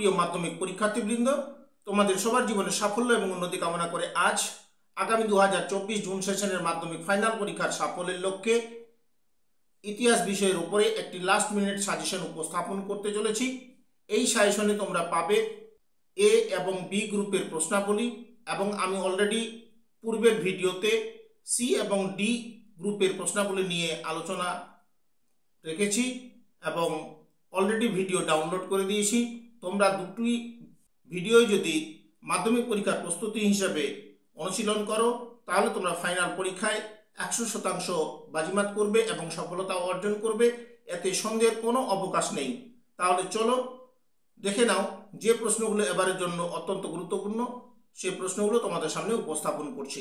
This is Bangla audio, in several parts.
প্রিয় মাধ্যমিক পরীক্ষার্থীবৃন্দ তোমাদের সবার জীবনে সাফল্য এবং উন্নতি কামনা করে আজ আগামী দু জুন সেশনের মাধ্যমিক ফাইনাল পরীক্ষার সাফল্যের লক্ষ্যে ইতিহাস বিষয়ের উপরে একটি লাস্ট মিনিট সাজেশন উপস্থাপন করতে চলেছি এই সাজেশনে তোমরা পাবে এ এবং বি গ্রুপের প্রশ্নাবলী এবং আমি অলরেডি পূর্বের ভিডিওতে সি এবং ডি গ্রুপের প্রশ্নাবলী নিয়ে আলোচনা রেখেছি এবং অলরেডি ভিডিও ডাউনলোড করে দিয়েছি তোমরা দুটি ভিডিও যদি মাধ্যমিক পরীক্ষার প্রস্তুতি হিসেবে অনুশীলন করো তাহলে তোমরা ফাইনাল পরীক্ষায় একশো শতাংশ বাজিমাত করবে এবং সফলতা অর্জন করবে এতে সন্দেহের কোনো অবকাশ নেই তাহলে চলো দেখে নাও যে প্রশ্নগুলো এবারের জন্য অত্যন্ত গুরুত্বপূর্ণ সেই প্রশ্নগুলো তোমাদের সামনে উপস্থাপন করছি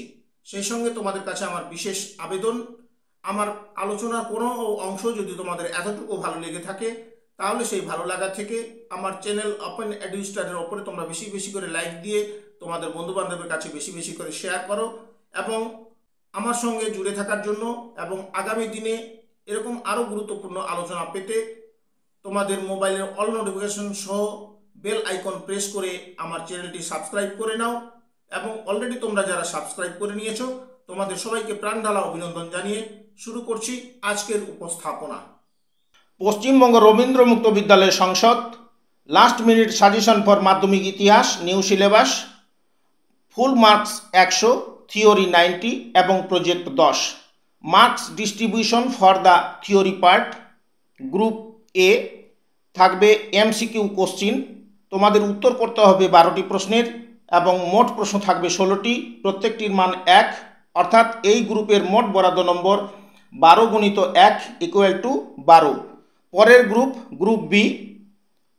সেই সঙ্গে তোমাদের কাছে আমার বিশেষ আবেদন আমার আলোচনার কোনো অংশ যদি তোমাদের এতটুকু ভালো লেগে থাকে তাহলে সেই ভালো লাগা থেকে আমার চ্যানেল ওপেন অ্যাডমিনিস্ট্রেটারের ওপরে তোমরা বেশি বেশি করে লাইক দিয়ে তোমাদের বন্ধুবান্ধবের কাছে বেশি বেশি করে শেয়ার করো এবং আমার সঙ্গে জুড়ে থাকার জন্য এবং আগামী দিনে এরকম আরও গুরুত্বপূর্ণ আলোচনা পেতে তোমাদের মোবাইলের অল নোটিফিকেশন সহ বেল আইকন প্রেস করে আমার চ্যানেলটি সাবস্ক্রাইব করে নাও এবং অলরেডি তোমরা যারা সাবস্ক্রাইব করে নিয়েছো তোমাদের সবাইকে ঢালা অভিনন্দন জানিয়ে শুরু করছি আজকের উপস্থাপনা পশ্চিমবঙ্গ রবীন্দ্র মুক্ত বিদ্যালয় সংসদ last minute suggestion for Madhyamik ইতিহাস নিউ সিলেবাস ফুল মার্কস একশো থিওরি নাইনটি এবং প্রজেক্ট দশ marks distribution for the theory part group A থাকবে এমসিকিউ কোশ্চিন তোমাদের উত্তর করতে হবে বারোটি প্রশ্নের এবং মোট প্রশ্ন থাকবে ষোলোটি প্রত্যেকটির মান এক অর্থাৎ এই গ্রুপের মোট বরাদ্দ নম্বর বারো গুণিত এক ইকুয়াল টু বারো পরের গ্রুপ গ্রুপ বি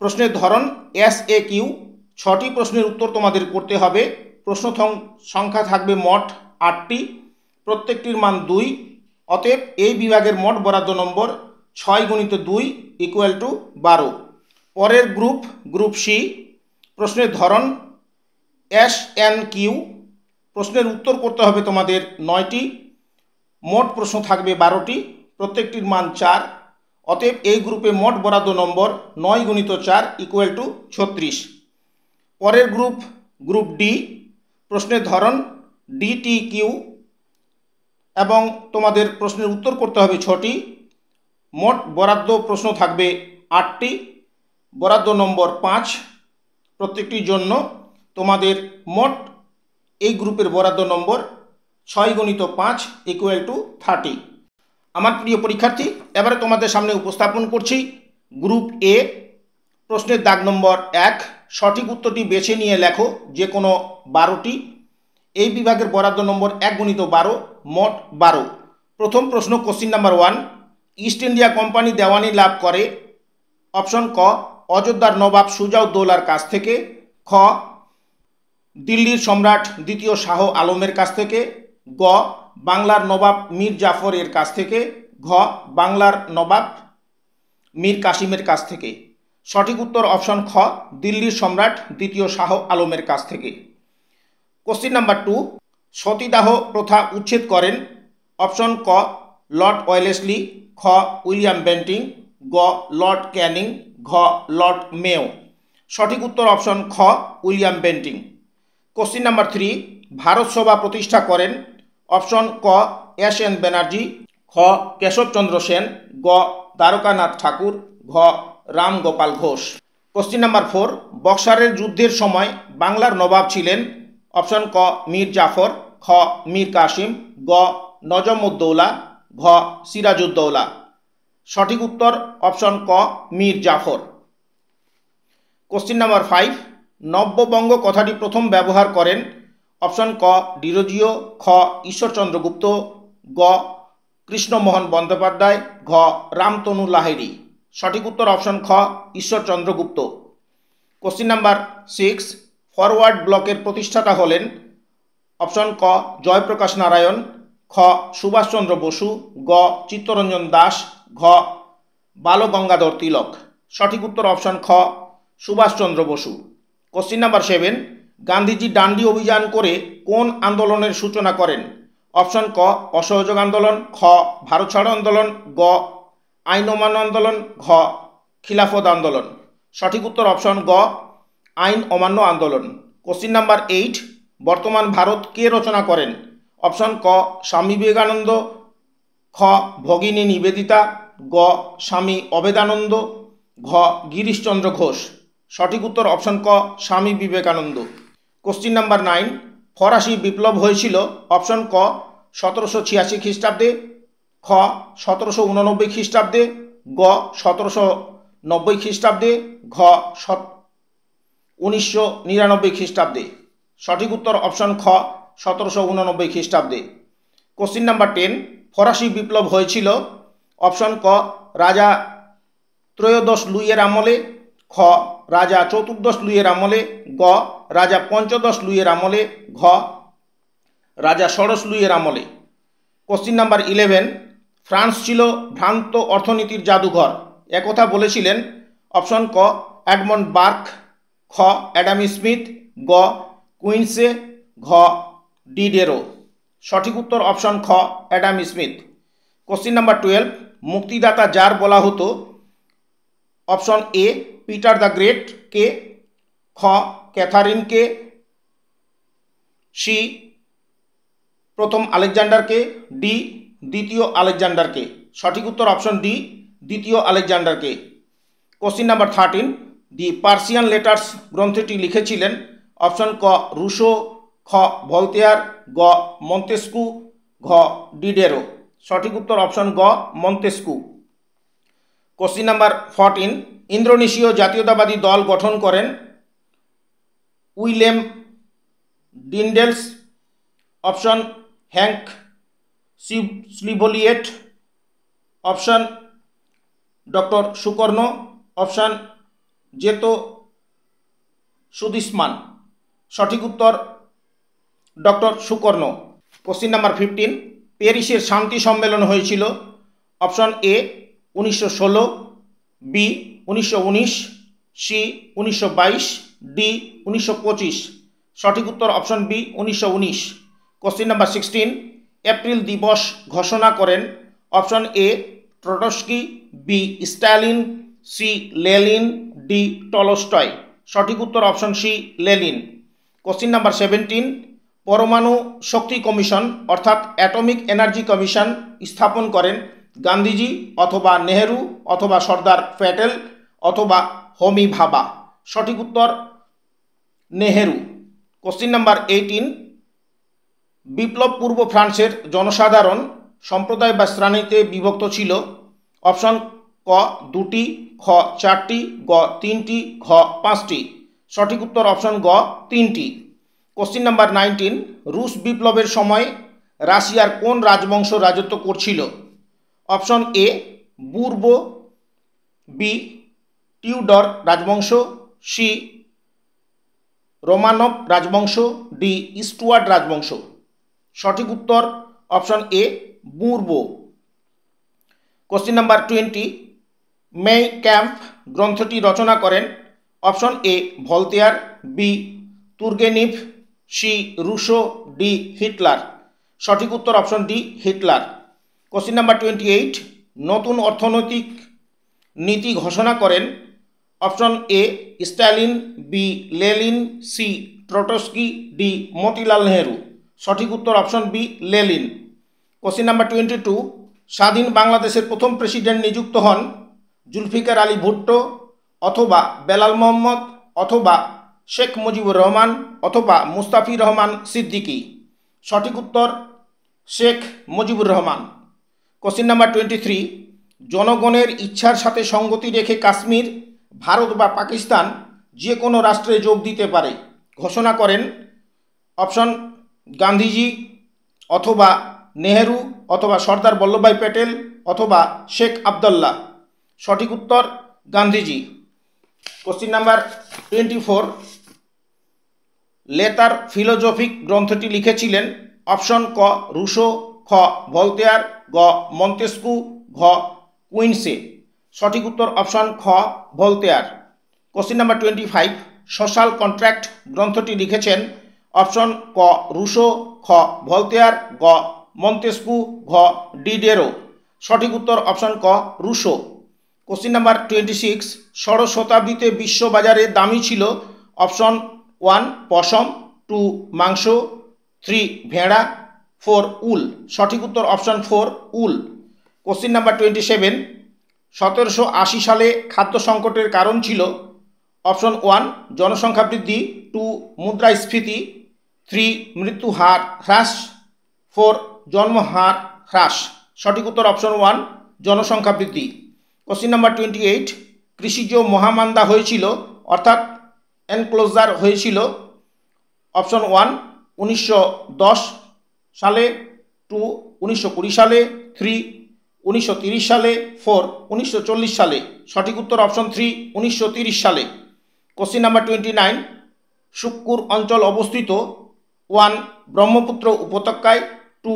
প্রশ্নের ধরন এস এ কিউ ছটি প্রশ্নের উত্তর তোমাদের করতে হবে প্রশ্ন সংখ্যা থাকবে মোট আটটি প্রত্যেকটির মান দুই অতএব এই বিভাগের মোট বরাদ্দ নম্বর ছয় গুণিত দুই ইকুয়াল টু বারো পরের গ্রুপ গ্রুপ সি প্রশ্নের ধরন এস এন কিউ প্রশ্নের উত্তর করতে হবে তোমাদের নয়টি মোট প্রশ্ন থাকবে বারোটি প্রত্যেকটির মান চার অতএব এই গ্রুপে মোট বরাদ্দ নম্বর নয় গুণিত চার ইকুয়াল টু ছত্রিশ পরের গ্রুপ গ্রুপ ডি প্রশ্নের ধরন ডিটি কিউ এবং তোমাদের প্রশ্নের উত্তর করতে হবে ছটি মোট বরাদ্দ প্রশ্ন থাকবে আটটি বরাদ্দ নম্বর পাঁচ প্রত্যেকটির জন্য তোমাদের মোট এই গ্রুপের বরাদ্দ নম্বর ছয় গণিত পাঁচ ইকুয়াল টু থার্টি আমার প্রিয় পরীক্ষার্থী এবারে তোমাদের সামনে উপস্থাপন করছি গ্রুপ এ প্রশ্নের দাগ নম্বর এক সঠিক উত্তরটি বেছে নিয়ে লেখো যে কোনো বারোটি এই বিভাগের বরাদ্দ নম্বর এক গুণিত বারো মোট বারো প্রথম প্রশ্ন question number one East India Company diwani লাভ করে অপশন ক অযোধ্যার নবাব সুজাউদ্দৌলার কাছ থেকে খ দিল্লির সম্রাট দ্বিতীয় শাহ আলমের কাছ থেকে গ বাংলার নবাব মীর জাফরের কাছ থেকে ঘ বাংলার নবাব মীর কাসিমের কাছ থেকে সঠিক উত্তর অপশন খ দিল্লির সম্রাট দ্বিতীয় শাহ আলমের কাছ থেকে কোশ্চিন নাম্বার টু সতীদাহ প্রথা উচ্ছেদ করেন অপশন ক লর্ড ওয়েলেসলি খ উইলিয়াম বেন্টিং গ লর্ড ক্যানিং ঘ লর্ড মেও সঠিক উত্তর অপশন খ William Bentinck question number three Bharat Sabha প্রতিষ্ঠা করেন অপশন ক এস এন ব্যানার্জি খ কেশবচন্দ্র সেন গ দ্বারকানাথ ঠাকুর ঘ Ram Gopal Ghosh question number four বক্সারের যুদ্ধের সময় বাংলার নবাব ছিলেন অপশন ক মীর জাফর খ মীর কাসিম গ নজমুদ্দৌলা ঘ সিরাজউদ্দৌলা সঠিক উত্তর অপশন ক Mir Jafar question number five নব্যবঙ্গ কথাটি প্রথম ব্যবহার করেন অপশন ক ডিরোজিও খ ঈশ্বরচন্দ্র গুপ্ত গ কৃষ্ণমোহন বন্দ্যোপাধ্যায় ঘ রামতনু লাহেরি সঠিক উত্তর অপশন খ Ishwarchandra Gupta question number six forward ব্লকের প্রতিষ্ঠাতা হলেন অপশন ক জয়প্রকাশ নারায়ণ খ সুভাষচন্দ্র বসু গ চিত্তরঞ্জন দাস ঘ বালগঙ্গাধর তিলক সঠিক উত্তর অপশন খ Subhashchandra Bose question number seven Gandhiji Dandi অভিযান করে কোন আন্দোলনের সূচনা করেন অপশন ক অসহযোগ আন্দোলন খ ভারত ছাড়ো আন্দোলন গ আইন অমান্য আন্দোলন ঘ খিলাফত আন্দোলন সঠিক উত্তর অপশন গ আইন অমান্য আন্দোলন কোশ্চিন নাম্বার এইট বর্তমান ভারত কে রচনা করেন অপশন ক স্বামী বিবেকানন্দ খ ভগিনী নিবেদিতা গ স্বামী অবেদানন্দ ঘ গিরিশচন্দ্র ঘোষ সঠিক উত্তর অপশন ক স্বামী বিবেকানন্দ কোশ্চিন নাম্বার নাইন ফরাসি বিপ্লব হয়েছিল অপশন ক সতেরোশো ছিয়াশি খ্রিস্টাব্দে খ সতেরোশো উননব্বই খ্রিস্টাব্দে গ সতেরোশো নব্বই খ্রিস্টাব্দে ঘ উনিশশো নিরানব্বই খ্রিস্টাব্দে সঠিক উত্তর অপশন খ সতেরোশো উননব্বই খ্রিস্টাব্দে কোশ্চিন নাম্বার টেন ফরাসি বিপ্লব হয়েছিল অপশন ক রাজা ত্রয়োদশ লুইয়ের আমলে খ রাজা চতুর্দশ লুইয়ের আমলে গ রাজা পঞ্চদশ লুইয়ের আমলে ঘ রাজা ষড়শ লুইয়ের আমলে কোশ্চিন নাম্বার ইলেভেন ফ্রান্স ছিল ভ্রান্ত অর্থনীতির জাদুঘর একথা বলেছিলেন অপশন ক অ্যাডমন্ড বার্ক খ অ্যাডামি স্মিথ গ কুইন্সে ঘ ডি ডেরো সঠিক উত্তর অপশন খ Adam Smith question number twelve মুক্তিদাতা যার বলা হতো option A Peter the Great কে খ ক্যাথারিন কে সি প্রথম আলেকজান্ডারকে ডি দ্বিতীয় আলেকজান্ডারকে সঠিক উত্তর অপশন ডি দ্বিতীয় আলেকজান্ডারকে question number thirteen the Persian Letters গ্রন্থটি লিখেছিলেন অপশন ক রুশো খ ভলতেয়ার গ মন্তেস্কু ঘ ডিডেরো সঠিক উত্তর অপশন গ মন্তেস্কু কোশ্চিন নাম্বার ফর্টিন ইন্দ্রোনেশীয় জাতীয়তাবাদী দল গঠন করেন Willem Daendels option Henk Sneevliet option doctor Sukarno option জেতো সুদিসমান সঠিক উত্তর doctor Sukarno question number fifteen প্যারিসের শান্তি সম্মেলন হয়েছিল অপশন এ উনিশশো ষোলো বি উনিশশো উনিশ সি উনিশশো বাইশ ডি উনিশশো পঁচিশ সঠিক উত্তর অপশন বি উনিশশো উনিশ কোশ্চিন নাম্বার সিক্সটিন এপ্রিল দিবস ঘোষণা করেন option A Trotsky B Stalin C Lenin D Tolstoy সঠিক উত্তর option C Lenin question number seventeen পরমাণু শক্তি কমিশন অর্থাৎ অ্যাটমিক এনার্জি কমিশন স্থাপন করেন গান্ধীজি অথবা নেহেরু অথবা সর্দার প্যাটেল অথবা হোমি ভাবা সঠিক উত্তর নেহেরু কোশ্চিন নাম্বার এইটিন বিপ্লব পূর্ব ফ্রান্সের জনসাধারণ সম্প্রদায় বা শ্রেণীতে বিভক্ত ছিল অপশন ক দুটি খ চারটি গ তিনটি ঘ পাঁচটি সঠিক উত্তর অপশন গ তিনটি কোশ্চিন নাম্বার নাইনটিন রুশ বিপ্লবের সময় রাশিয়ার কোন রাজবংশ রাজত্ব করছিল option A Bourbon B Tudor রাজবংশ সি রোমানব রাজবংশ ডি স্টুয়ার্ড রাজবংশ সঠিক উত্তর option A Bourbon question number twenty Mein Kampf গ্রন্থটি রচনা করেন option A Voltaire B Turgenev C Rousseau D Hitler সঠিক উত্তর option D Hitler question number twenty eight নতুন অর্থনৈতিক নীতি ঘোষণা করেন option A Stalin B Lenin C Trotsky D Motilal Nehru সঠিক উত্তর option B Lenin question number twenty two স্বাধীন বাংলাদেশের প্রথম প্রেসিডেন্ট নিযুক্ত হন জুলফিকার আলী ভুট্টো অথবা বেলাল মোহাম্মদ অথবা শেখ মুজিবুর রহমান অথবা মুস্তাফি রহমান সিদ্দিকি সঠিক উত্তর Sheikh Mujibur Rahman question number twenty three জনগণের ইচ্ছার সাথে সঙ্গতি রেখে কাশ্মীর ভারত বা পাকিস্তান যে কোনো রাষ্ট্রে যোগ দিতে পারে ঘোষণা করেন অপশন গান্ধীজি অথবা নেহেরু অথবা সর্দার বল্লভভাই প্যাটেল অথবা শেখ আবদুল্লাহ সঠিক উত্তর Gandhiji question number twenty four Lettres Philosophiques গ্রন্থটি লিখেছিলেন অপশন ক রুশো খ ভলতেয়ার গ মন্তেস্কু ঘ কুইন্সে সঠিক উত্তর অপশন খ Voltaire question number twenty five social contract গ্রন্থটি লিখেছেন অপশন ক রুশো খ ভোলতেয়ার গ মন্তেস্পু ঘ ডিডেরো সঠিক উত্তর অপশন ক Rousseau question number twenty six ষোড় শতাব্দীতে বিশ্ববাজারে দামি ছিল অপশন ওয়ান পশম টু মাংস থ্রি ভেড়া ফোর উল সঠিক উত্তর option four wool question number twenty seven সতেরোশো আশি সালে খাদ্য সংকটের কারণ ছিল অপশন ওয়ান জনসংখ্যা বৃদ্ধি টু মুদ্রাস্ফীতি থ্রি মৃত্যু হার হ্রাস ফোর জন্মহার হ্রাস সঠিক উত্তর অপশন ওয়ান জনসংখ্যা বৃদ্ধি কোশ্চিন নাম্বার টোয়েন্টি এইট কৃষিজ মহামান্দা হয়েছিল অর্থাৎ এনক্লোজার হয়েছিল অপশন ওয়ান উনিশশো সালে টু উনিশশো সালে থ্রি উনিশশো সালে ফোর উনিশশো সালে সঠিক উত্তর অপশন থ্রি উনিশশো সালে question number twenty nine Sukkur অঞ্চল অবস্থিত ওয়ান ব্রহ্মপুত্র উপত্যকায় টু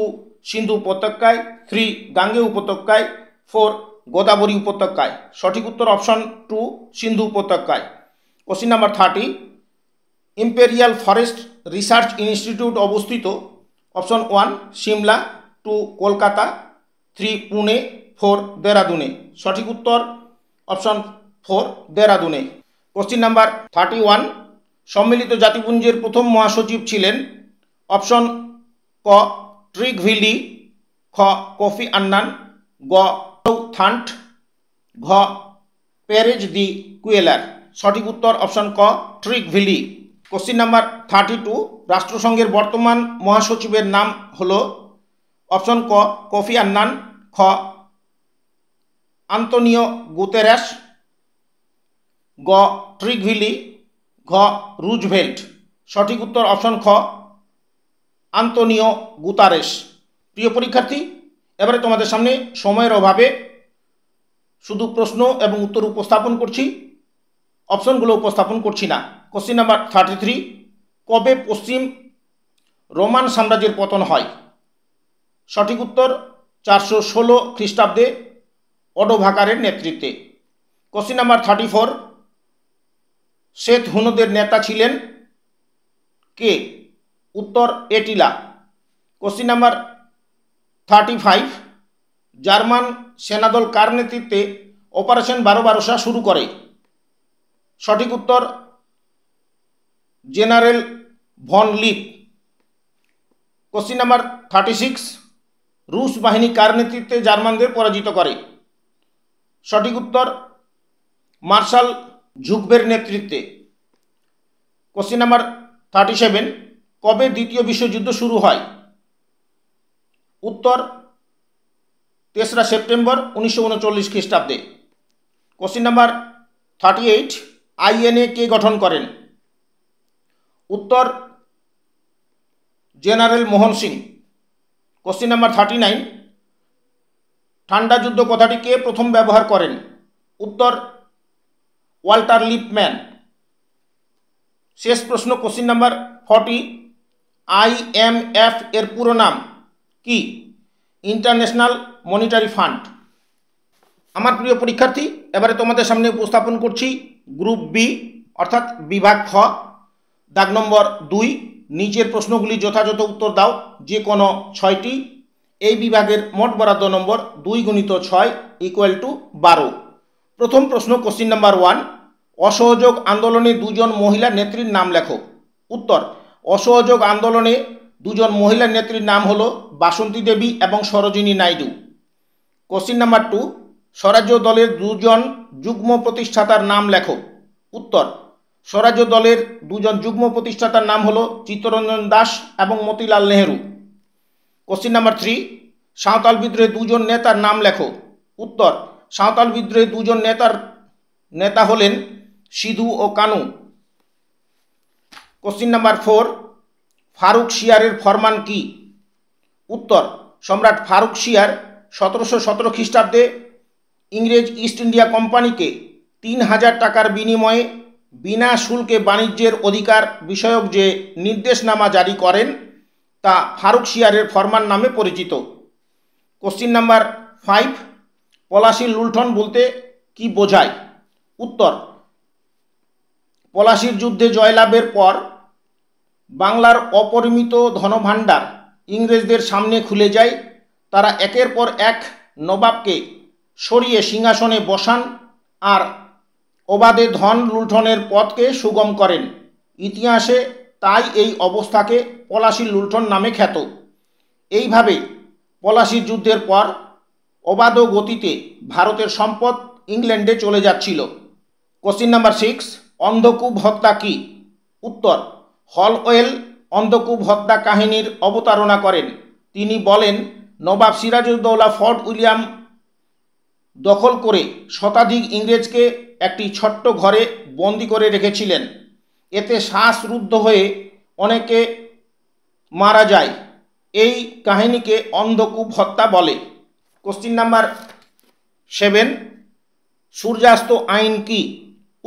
সিন্ধু উপত্যকায় থ্রি গাঙ্গে উপত্যকায় ফোর গোদাবরী উপত্যকায় সঠিক উত্তর অপশন টু সিন্ধু উপত্যকায় question number thirty imperial forest research institute অবস্থিত option one Shimla two Kolkata three Pune four দেরাদুনে সঠিক উত্তর অপশন ফোর দেরাদুনে কোশ্চিন নাম্বার থার্টি ওয়ান সম্মিলিত জাতিপুঞ্জের প্রথম মহাসচিব ছিলেন অপশন ক ট্রিকভিলি খ কফি আন্নান গ থান্ট ঘ প্যারেজ দি কুয়েলার সঠিক উত্তর অপশন ক Trygve Lie question number thirty two রাষ্ট্রসংঘের বর্তমান মহাসচিবের নাম হলো অপশন ক কফি আন্নান খ আন্তনিও গুতেরাস গ ট্রিকভিলি ঘ রুজভেল্ট সঠিক উত্তর অপশন খ আন্তনিও গুতারেস প্রিয় পরীক্ষার্থী এবারে তোমাদের সামনে সময়ের অভাবে শুধু প্রশ্ন এবং উত্তর উপস্থাপন করছি অপশনগুলো উপস্থাপন করছি না কোশ্চিন নাম্বার থার্টি থ্রি কবে পশ্চিম রোমান সাম্রাজ্যের পতন হয় সঠিক উত্তর চারশো ষোলো খ্রিস্টাব্দে অডোভাকারের নেতৃত্বে কোশ্চিন নাম্বার থার্টি ফোর শ্বেত হুনদের নেতা ছিলেন কে উত্তর Attila question number thirty five German সেনাদল কার নেতৃত্বে অপারেশন বারো বারোসা শুরু করে সঠিক উত্তর general von Leeb question number thirty six রুশ বাহিনী কার নেতৃত্বে জার্মানদের পরাজিত করে সঠিক উত্তর মার্শাল ঝুকবের নেতৃত্বে কোশ্চিন নাম্বার থার্টি সেভেন কবে দ্বিতীয় বিশ্বযুদ্ধ শুরু হয় উত্তর তেসরা সেপ্টেম্বর উনিশশো উনচল্লিশ খ্রিস্টাব্দে question number thirty eight INA কে গঠন করেন উত্তর general Mohan Singh question number thirty nine ঠান্ডা যুদ্ধ কথাটি কে প্রথম ব্যবহার করেন উত্তর ওয়াল্টার লিপম্যান শেষ প্রশ্ন কোশ্চিন নাম্বার ফর্টি আইএমএফ এর পুরো নাম কি ইন্টারন্যাশনাল মনিটারি ফান্ড আমার প্রিয় পরীক্ষার্থী এবারে তোমাদের সামনে উপস্থাপন করছি গ্রুপ বি অর্থাৎ বিভাগ খ দাগ নম্বর দুই নিচের প্রশ্নগুলি যথাযথ উত্তর দাও যে কোনো ছয়টি এই বিভাগের মোট বরাদ্দ নম্বর দুই গুণিত ছয় ইকুয়াল টু বারো প্রথম প্রশ্ন কোশ্চিন নাম্বার ওয়ান অসহযোগ আন্দোলনে দুজন মহিলা নেত্রীর নাম লেখো উত্তর অসহযোগ আন্দোলনে দুজন মহিলা নেত্রীর নাম হল বাসন্তী দেবী এবং Sarojini Naidu question number two Swarajya দলের দুজন যুগ্ম প্রতিষ্ঠাতার নাম লেখো উত্তর স্বরাজ্য দলের দুজন যুগ্ম প্রতিষ্ঠাতার নাম হলো চিত্তরঞ্জন দাস এবং Motilal Nehru question number three Santhal বিদ্রোহে দুজন নেতার নাম লেখো উত্তর সাঁওতাল বিদ্রোহে দুজন নেতার নেতা হলেন সিধু ও Kanu question number four Farrukh শিয়ারের ফরমান কি উত্তর সম্রাট ফারুক শিয়ার সতেরোশো সতেরো খ্রিস্টাব্দে ইংরেজ ইস্ট ইন্ডিয়া কোম্পানিকে তিন হাজার টাকার বিনিময়ে বিনা শুল্কে বাণিজ্যের অধিকার বিষয়ক যে নির্দেশনামা জারি করেন তা ফারুক শিয়ারের ফরমান নামে পরিচিত কোশ্চিন নাম্বার ফাইভ পলাশির লুণ্ঠন বলতে কি বোঝায় উত্তর পলাশির যুদ্ধে জয়লাভের পর বাংলার অপরিমিত ধনভাণ্ডার ইংরেজদের সামনে খুলে যায় তারা একের পর এক নবাবকে সরিয়ে সিংহাসনে বসান আর অবাধে ধন লুণ্ঠনের পথকে সুগম করেন ইতিহাসে তাই এই অবস্থাকে পলাশী লুণ্ঠন নামে খ্যাত এইভাবে পলাশী যুদ্ধের পর অবাধ গতিতে ভারতের সম্পদ ইংল্যান্ডে চলে যাচ্ছিল কোশ্চিন নাম্বার সিক্স অন্ধকূপ হত্যা কি উত্তর হলওয়েল অন্ধকূপ হত্যা কাহিনীর অবতারণা করেন তিনি বলেন নবাব সিরাজউদ্দৌলা ফর্ট উইলিয়াম দখল করে শতাধিক ইংরেজকে একটি ছোট্ট ঘরে বন্দি করে রেখেছিলেন এতে শ্বাসরুদ্ধ হয়ে অনেকে মারা যায় এই কাহিনীকে অন্ধকূপ হত্যা বলে কোশ্চিন নাম্বার সেভেন সূর্যাস্ত আইন কি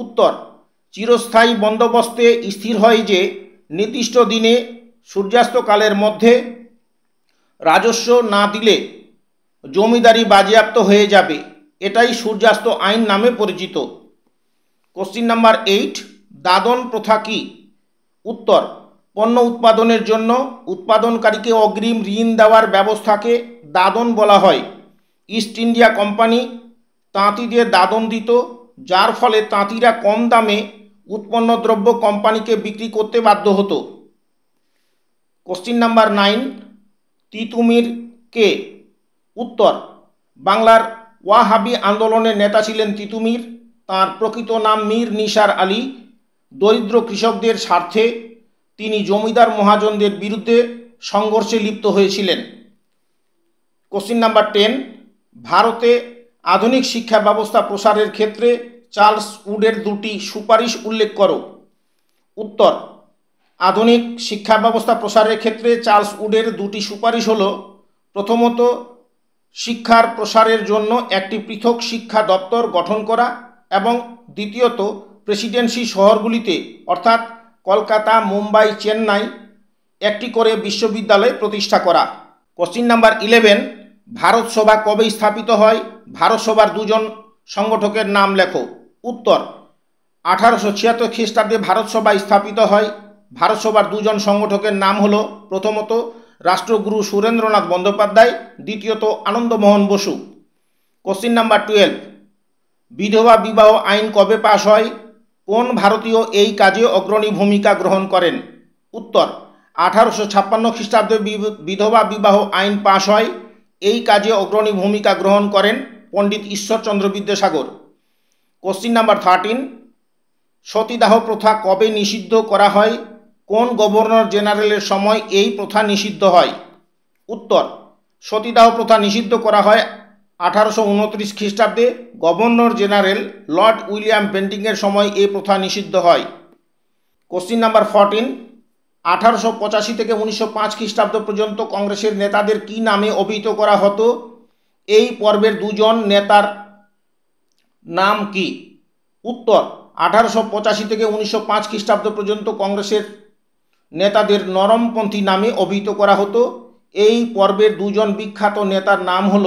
উত্তর চিরস্থায়ী বন্দোবস্তে স্থির হয় যে নির্দিষ্ট দিনে সূর্যাস্তকালের মধ্যে রাজস্ব না দিলে জমিদারি বাজেয়াপ্ত হয়ে যাবে এটাই সূর্যাস্ত আইন নামে পরিচিত কোশ্চিন নাম্বার এইট দাদন প্রথা কি উত্তর পণ্য উৎপাদনের জন্য উৎপাদনকারীকে অগ্রিম ঋণ দেওয়ার ব্যবস্থাকে দাদন বলা হয় ইস্ট ইন্ডিয়া কোম্পানি তাঁতিদের দাদন দিত যার ফলে তাঁতিরা কম দামে উৎপন্ন দ্রব্য কোম্পানিকে বিক্রি করতে বাধ্য হতো কোশ্চিন নাম্বার নাইন তিতুমির কে উত্তর বাংলার ওয়াহাবি আন্দোলনের নেতা ছিলেন তিতুমির তার প্রকৃত নাম মীর নিসার আলী দরিদ্র কৃষকদের স্বার্থে তিনি জমিদার মহাজনদের বিরুদ্ধে সংঘর্ষে লিপ্ত হয়েছিলেন কোশ্চিন নাম্বার টেন ভারতে আধুনিক শিক্ষা ব্যবস্থা প্রসারের ক্ষেত্রে চার্লস উডের দুটি সুপারিশ উল্লেখ করো উত্তর আধুনিক শিক্ষা ব্যবস্থা প্রসারের ক্ষেত্রে চার্লস উডের দুটি সুপারিশ হল প্রথমত শিক্ষার প্রসারের জন্য একটি পৃথক শিক্ষা দপ্তর গঠন করা এবং দ্বিতীয়ত প্রেসিডেন্সি শহরগুলিতে অর্থাৎ কলকাতা মুম্বাই চেন্নাই একটি করে বিশ্ববিদ্যালয় প্রতিষ্ঠা করা কোশ্চিন নাম্বার ইলেভেন ভারত সভা কবে স্থাপিত হয় ভারত সভার দুজন সংগঠকের নাম লেখো উত্তর আঠারোশো ছিয়াত্তর খ্রিস্টাব্দে ভারত স্থাপিত হয় ভারতসভার দুজন সংগঠকের নাম হলো প্রথমত রাষ্ট্রগুরু সুরেন্দ্রনাথ বন্দ্যোপাধ্যায় দ্বিতীয়ত Anandamohan Bose question number twelve বিধবা বিবাহ আইন কবে পাশ হয় কোন ভারতীয় এই কাজে অগ্রণী ভূমিকা গ্রহণ করেন উত্তর আঠারোশো ছাপ্পান্ন খ্রিস্টাব্দে বিধবা বিবাহ আইন পাশ হয় এই কাজে অগ্রণী ভূমিকা গ্রহণ করেন Pandit Ishwarchandra Vidyasagar question number thirteen সতীদাহ প্রথা কবে নিষিদ্ধ করা হয় কোন গভর্নর জেনারেলের সময় এই প্রথা নিষিদ্ধ হয় উত্তর সতীদাহ প্রথা নিষিদ্ধ করা হয় আঠারোশো উনত্রিশ খ্রিস্টাব্দে গভর্নর জেনারেল লর্ড উইলিয়াম বেন্টিংয়ের সময় এই প্রথা নিষিদ্ধ হয় কোশ্চিন নাম্বার ফরটিন আঠারোশো পঁচাশি থেকে উনিশশো পাঁচ খ্রিস্টাব্দ পর্যন্ত কংগ্রেসের নেতাদের কি নামে অভিহিত করা হতো এই পর্বের দুজন নেতার নাম কি উত্তর আঠারোশো পঁচাশি থেকে উনিশশো পাঁচ খ্রিস্টাব্দ পর্যন্ত কংগ্রেসের নেতাদের নরমপন্থী নামে অভিহিত করা হতো এই পর্বের দুজন বিখ্যাত নেতার নাম হল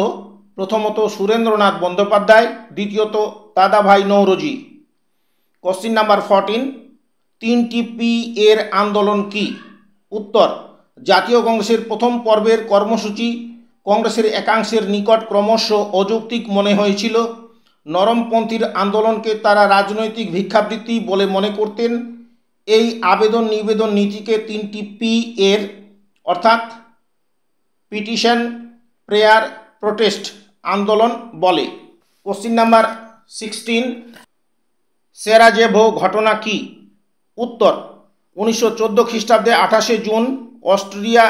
প্রথমত সুরেন্দ্রনাথ বন্দ্যোপাধ্যায় দ্বিতীয়ত Dadabhai Naoroji question number fourteen তিনটি পি এর আন্দোলন কি উত্তর জাতীয় কংগ্রেসের প্রথম পর্বের কর্মসূচি কংগ্রেসের একাংশের নিকট ক্রমশ অযৌক্তিক মনে হয়েছিল নরমপন্থীর আন্দোলনকে তারা রাজনৈতিক ভিক্ষাবৃত্তি বলে মনে করতেন এই আবেদন নিবেদন নীতিকে তিনটি পি এর অর্থাৎ পিটিশন প্রেয়ার প্রোটেস্ট আন্দোলন বলে কোশ্চিন নাম্বার সিক্সটিন সেরাজেভো ঘটনা কি উত্তর উনিশশো চোদ্দো খ্রিস্টাব্দে আঠাশে জুন অস্ট্রিয়া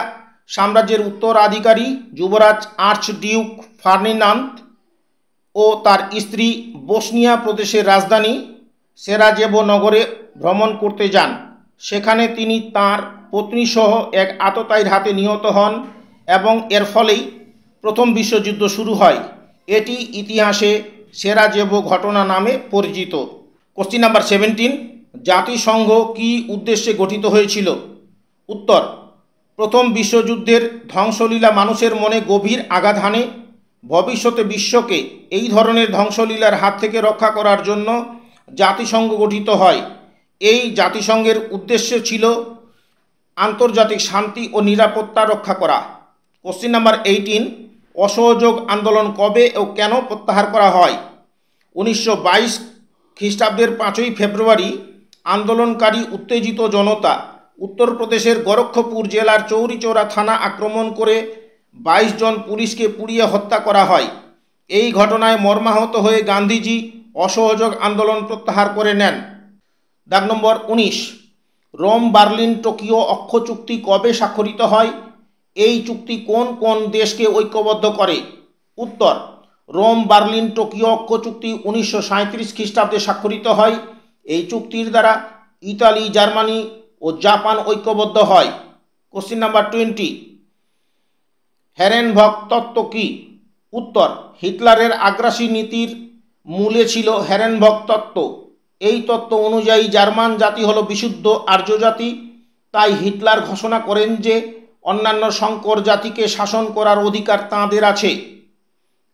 সাম্রাজ্যের উত্তরাধিকারী যুবরাজ আর্চ ডিউক ফার্নিনান্ত ও তার স্ত্রী বসনিয়া প্রদেশের রাজধানী সেরাজেভো নগরে ভ্রমণ করতে যান সেখানে তিনি তাঁর পত্নীসহ এক আততায়ীর হাতে নিহত হন এবং এর ফলেই প্রথম বিশ্বযুদ্ধ শুরু হয় এটি ইতিহাসে সেরাজেবো ঘটনা নামে পরিচিত কোশ্চিন নাম্বার সেভেন্টিন জাতিসংঘ কি উদ্দেশ্যে গঠিত হয়েছিল উত্তর প্রথম বিশ্বযুদ্ধের ধ্বংসলীলা মানুষের মনে গভীর আঘাত হানে ভবিষ্যতে বিশ্বকে এই ধরনের ধ্বংসলীলার হাত থেকে রক্ষা করার জন্য জাতিসংঘ গঠিত হয় এই জাতিসংঘের উদ্দেশ্য ছিল আন্তর্জাতিক শান্তি ও নিরাপত্তা রক্ষা করা কোশ্চিন নাম্বার এইটিন অসহযোগ আন্দোলন কবে ও কেন প্রত্যাহার করা হয় উনিশশো বাইশ খ্রিস্টাব্দের পাঁচই ফেব্রুয়ারি আন্দোলনকারী উত্তেজিত জনতা উত্তরপ্রদেশের গোরক্ষপুর জেলার চৌরিচৌরা থানা আক্রমণ করে বাইশ জন পুলিশকে পুড়িয়ে হত্যা করা হয় এই ঘটনায় মর্মাহত হয়ে গান্ধীজি অসহযোগ আন্দোলন প্রত্যাহার করে নেন দাগ নম্বর উনিশ রোম বার্লিন টোকিও অক্ষ চুক্তি কবে স্বাক্ষরিত হয় এই চুক্তি কোন কোন দেশকে ঐক্যবদ্ধ করে উত্তর রোম বার্লিন টোকিও অক্ষ চুক্তি উনিশশো সাঁত্রিশ খ্রিস্টাব্দে স্বাক্ষরিত হয় এই চুক্তির দ্বারা ইতালি জার্মানি ও জাপান ঐক্যবদ্ধ হয় কোশ্চিন নাম্বার টোয়েন্টি হ্যারেনভক তত্ত্ব কি উত্তর হিটলারের আগ্রাসী নীতির মূলে ছিল হ্যারেনভক তত্ত্ব এই তত্ত্ব অনুযায়ী জার্মান জাতি হলো বিশুদ্ধ আর্য জাতি তাই হিটলার ঘোষণা করেন যে অন্যান্য শঙ্কর জাতিকে শাসন করার অধিকার তাঁদের আছে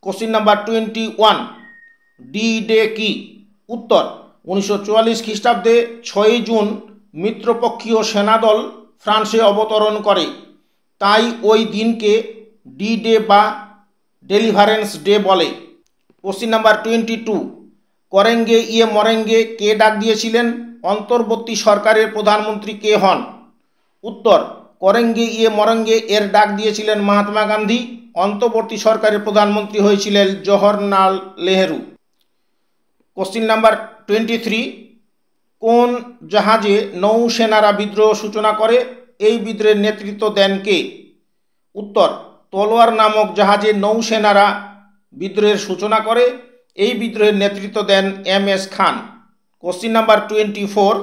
question number twenty one D Day কি উত্তর উনিশশো চুয়াল্লিশ খ্রিস্টাব্দে ছয়ই জুন মিত্রপক্ষীয় সেনাদল ফ্রান্সে অবতরণ করে তাই ওই দিনকে ডি ডে বা ডেলিভারেন্স ডে বলে কোশ্চিন নাম্বার টোয়েন্টি টু করেঙ্গে ইয়ে মরেঙ্গে কে ডাক দিয়েছিলেন অন্তর্বর্তী সরকারের প্রধানমন্ত্রী কে হন উত্তর করেঙ্গে ইয়ে মরেঙ্গে এর ডাক দিয়েছিলেন মহাত্মা গান্ধী অন্তর্বর্তী সরকারের প্রধানমন্ত্রী হয়েছিলেন Jawaharlal Nehru question number twenty three কোন জাহাজে নৌসেনারা বিদ্রোহ সূচনা করে এই বিদ্রোহের নেতৃত্ব দেন কে উত্তর তলোয়ার নামক জাহাজে নৌসেনারা বিদ্রোহের সূচনা করে এই বিদ্রোহের নেতৃত্ব দেন M S Khan question number twenty four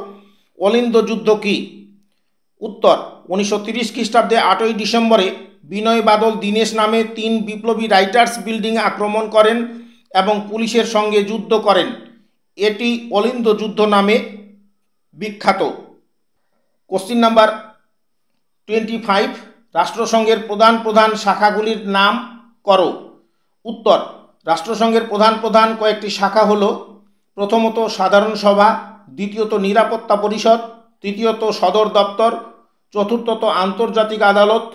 অলিন্দ যুদ্ধ কি উত্তর উনিশশো তিরিশ খ্রিস্টাব্দে আটই ডিসেম্বরে বিনয় বাদল দীনেশ নামে তিন বিপ্লবী রাইটার্স বিল্ডিং আক্রমণ করেন এবং পুলিশের সঙ্গে যুদ্ধ করেন এটি অলিন্দ যুদ্ধ নামে বিখ্যাত কোশ্চিন নাম্বার টোয়েন্টি ফাইভ রাষ্ট্রসংঘের প্রধান প্রধান শাখাগুলির নাম করো উত্তর রাষ্ট্রসংঘের প্রধান প্রধান কয়েকটি শাখা হল প্রথমত সাধারণ সভা দ্বিতীয়ত নিরাপত্তা পরিষদ তৃতীয়ত সদর দপ্তর চতুর্থত আন্তর্জাতিক আদালত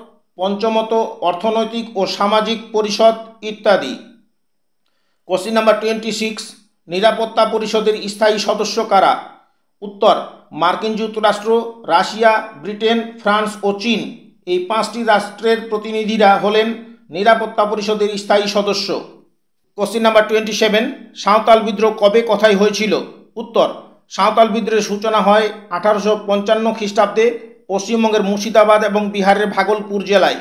পঞ্চমত অর্থনৈতিক ও সামাজিক পরিষদ ইত্যাদি কোশ্চিন নাম্বার টোয়েন্টি সিক্স নিরাপত্তা পরিষদের স্থায়ী সদস্য কারা উত্তর মার্কিন যুক্তরাষ্ট্র রাশিয়া ব্রিটেন ফ্রান্স ও চীন এই পাঁচটি রাষ্ট্রের প্রতিনিধিরা হলেন নিরাপত্তা পরিষদের স্থায়ী সদস্য question number twenty seven Santhal বিদ্রোহ কবে কথাই হয়েছিল উত্তর সাঁওতাল বিদ্রোহের সূচনা হয় আঠারোশো পঞ্চান্ন খ্রিস্টাব্দে পশ্চিমবঙ্গের মুর্শিদাবাদ এবং বিহারের ভাগলপুর জেলায়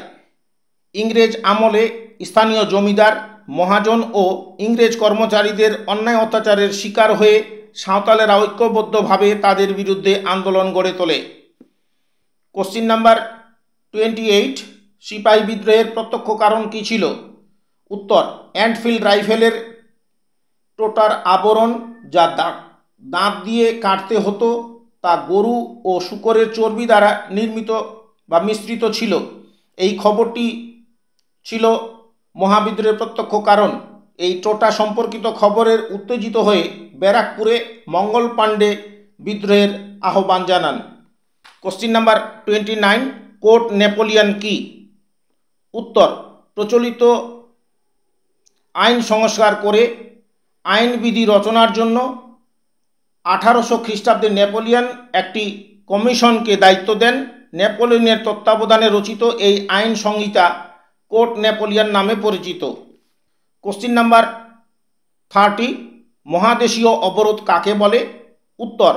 ইংরেজ আমলে স্থানীয় জমিদার মহাজন ও ইংরেজ কর্মচারীদের অন্যায় অত্যাচারের শিকার হয়ে সাঁওতালেরা ঐক্যবদ্ধভাবে তাদের বিরুদ্ধে আন্দোলন গড়ে তোলে কোশ্চিন নাম্বার টোয়েন্টি এইট সিপাহী বিদ্রোহের প্রত্যক্ষ কারণ কী ছিল উত্তর অ্যান্ডফিল্ড রাইফেলের টোটার আবরণ যা দাঁত দাঁত দিয়ে কাটতে হতো তা গরু ও শুকরের চর্বি দ্বারা নির্মিত বা মিশ্রিত ছিল এই খবরটি ছিল মহাবিদ্রোহের প্রত্যক্ষ কারণ এই টোটা সম্পর্কিত খবরের উত্তেজিত হয়ে ব্যারাকপুরে মঙ্গল পাণ্ডে বিদ্রোহের আহ্বান জানান question number twenty nine code Napoleon কি উত্তর প্রচলিত আইন সংস্কার করে আইনবিধি রচনার জন্য আঠারোশো খ্রিস্টাব্দে নেপোলিয়ান একটি কমিশনকে দায়িত্ব দেন নেপোলিয়নের তত্ত্বাবধানে রচিত এই আইন সংহিতা কোর্ট নেপোলিয়ান নামে পরিচিত কোশ্চিন নাম্বার থার্টি মহাদেশীয় অবরোধ কাকে বলে উত্তর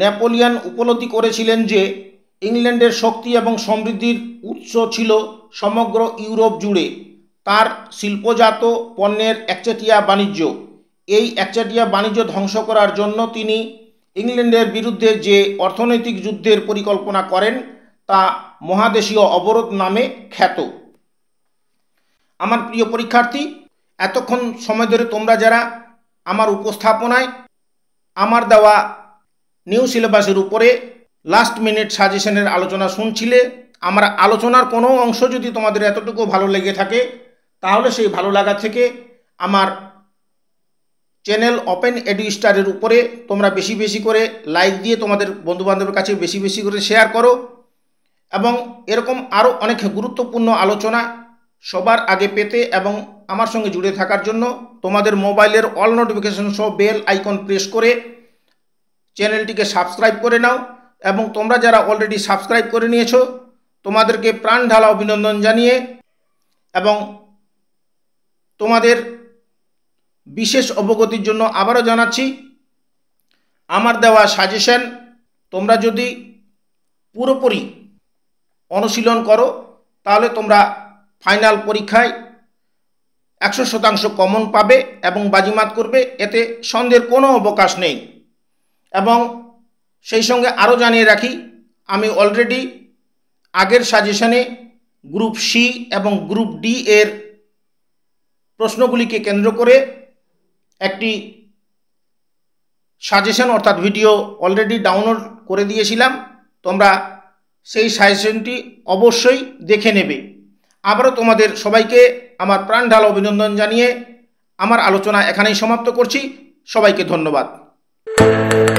নেপোলিয়ান উপলব্ধি করেছিলেন যে ইংল্যান্ডের শক্তি এবং সমৃদ্ধির উৎস ছিল সমগ্র ইউরোপ জুড়ে তার শিল্পজাত পণ্যের একচেটিয়া বাণিজ্য এই একচেটিয়া বাণিজ্য ধ্বংস করার জন্য তিনি ইংল্যান্ডের বিরুদ্ধে যে অর্থনৈতিক যুদ্ধের পরিকল্পনা করেন তা মহাদেশীয় অবরোধ নামে খ্যাত আমার প্রিয় পরীক্ষার্থী এতক্ষণ সময় ধরে তোমরা যারা আমার উপস্থাপনায় আমার দেওয়া নিউ সিলেবাসের উপরে লাস্ট মিনিট সাজেশনের আলোচনা শুনছিলে আমার আলোচনার কোনো অংশ যদি তোমাদের এতটুকু ভালো লেগে থাকে তাহলে সেই ভালো লাগা থেকে আমার চ্যানেল ওপেন এডু স্টারের উপরে তোমরা বেশি বেশি করে লাইক দিয়ে তোমাদের বন্ধুবান্ধবের কাছে বেশি বেশি করে শেয়ার করো এবং এরকম আরও অনেক গুরুত্বপূর্ণ আলোচনা সবার আগে পেতে এবং আমার সঙ্গে জুড়ে থাকার জন্য তোমাদের মোবাইলের অল নোটিফিকেশন সহ বেল আইকন প্রেস করে চ্যানেলটিকে সাবস্ক্রাইব করে নাও এবং তোমরা যারা অলরেডি সাবস্ক্রাইব করে নিয়েছো তোমাদেরকে প্রাণ ঢালা অভিনন্দন জানিয়ে এবং তোমাদের বিশেষ অবগতির জন্য আবারও জানাচ্ছি আমার দেওয়া সাজেশন তোমরা যদি পুরোপুরি অনুশীলন করো তাহলে তোমরা ফাইনাল পরীক্ষায় একশো শতাংশ কমন পাবে এবং বাজিমাত করবে এতে সন্দেহের কোনো অবকাশ নেই এবং সেই সঙ্গে আরও জানিয়ে রাখি আমি অলরেডি আগের সাজেশনে গ্রুপ সি এবং গ্রুপ ডি এর প্রশ্নগুলিকে কেন্দ্র করে একটি সাজেশন অর্থাৎ ভিডিও অলরেডি ডাউনলোড করে দিয়েছিলাম তোমরা সেই সাজেশনটি অবশ্যই দেখে নেবে আবারও তোমাদের সবাইকে আমার প্রাণ ঢাল অভিনন্দন জানিয়ে আমার আলোচনা এখানেই সমাপ্ত করছি সবাইকে ধন্যবাদ